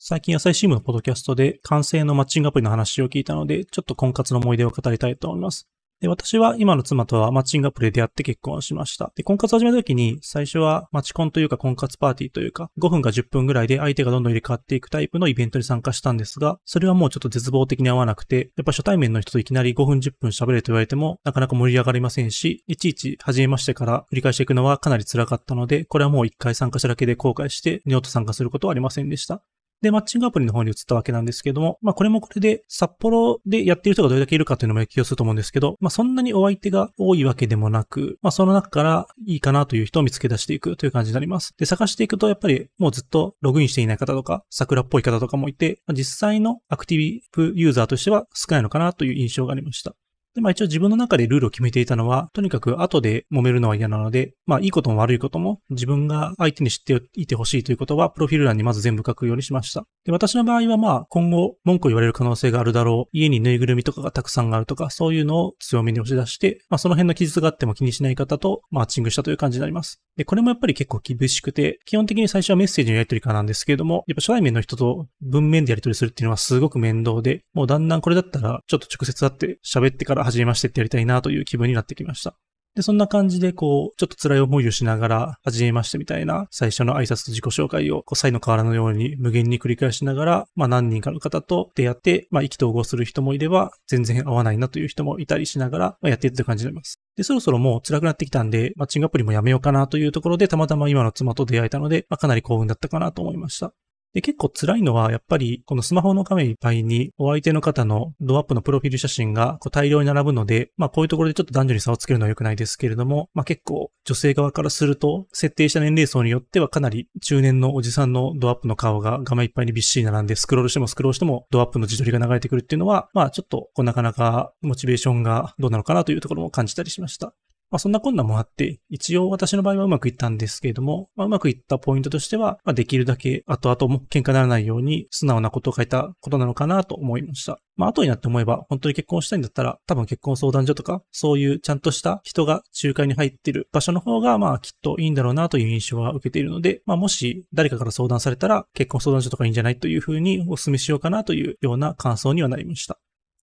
最近朝日新聞のポッドキャストで完成のマッチングアプリの話を聞いたので、ちょっと婚活の思い出を語りたいと思います。で、私は今の妻とはマッチングアプリで出会って結婚しました。で、婚活を始めた時に、最初はマチコンというか婚活パーティーというか、5分か10分ぐらいで相手がどんどん入れ替わっていくタイプのイベントに参加したんですが、それはもうちょっと絶望的に合わなくて、やっぱ初対面の人といきなり5分10分喋れと言われても、なかなか盛り上がりませんし、いちいち始めましてから繰り返していくのはかなり辛かったので、これはもう1回参加しただけで後悔して、二度と参加することはありませんでした。で、マッチングアプリの方に移ったわけなんですけども、まあこれもこれで札幌でやってる人がどれだけいるかというのも影響すると思うんですけど、まあそんなにお相手が多いわけでもなく、まあその中からいいかなという人を見つけ出していくという感じになります。で、探していくとやっぱりもうずっとログインしていない方とか、桜っぽい方とかもいて、実際のアクティブユーザーとしては少ないのかなという印象がありました。で、まあ一応自分の中でルールを決めていたのは、とにかく後で揉めるのは嫌なので、まあいいことも悪いことも自分が相手に知っていてほしいということは、プロフィール欄にまず全部書くようにしました。で、私の場合はまあ今後文句を言われる可能性があるだろう、家にぬいぐるみとかがたくさんあるとか、そういうのを強めに押し出して、まあその辺の記述があっても気にしない方とマッチングしたという感じになります。で、これもやっぱり結構厳しくて、基本的に最初はメッセージのやり取りからなんですけれども、やっぱ初対面の人と文面でやり取りするっていうのはすごく面倒で、もうだんだんこれだったらちょっと直接会って喋ってから初めましてってやりたいなという気分になってきました。で、そんな感じで、こう、ちょっと辛い思いをしながら、始めましてみたいな、最初の挨拶と自己紹介を、こう、才のらのように無限に繰り返しながら、まあ何人かの方と出会って、まあ意気投合する人もいれば、全然合わないなという人もいたりしながら、まあ、やっていった感じになります。で、そろそろもう辛くなってきたんで、マッチングアプリもやめようかなというところで、たまたま今の妻と出会えたので、まあかなり幸運だったかなと思いました。で、結構辛いのは、やっぱり、このスマホの画面いっぱいに、お相手の方のドアップのプロフィール写真がこう大量に並ぶので、まあこういうところでちょっと男女に差をつけるのは良くないですけれども、まあ結構女性側からすると、設定した年齢層によってはかなり中年のおじさんのドアップの顔が画面いっぱいにびっしり並んで、スクロールしてもスクロールしてもドアップの自撮りが流れてくるっていうのは、まあちょっと、こうなかなかモチベーションがどうなのかなというところも感じたりしました。まあ、そんなこんなもあって、一応私の場合はうまくいったんですけれども、まあ、うまくいったポイントとしては、まあ、できるだけ後々も喧嘩にならないように素直なことを書いたことなのかなと思いました。まあ、後になって思えば、本当に結婚したいんだったら、多分結婚相談所とか、そういうちゃんとした人が仲介に入ってる場所の方が、まあ、きっといいんだろうなという印象は受けているので、まあ、もし誰かから相談されたら、結婚相談所とかいいんじゃないというふうにお勧めしようかなというような感想にはなりました。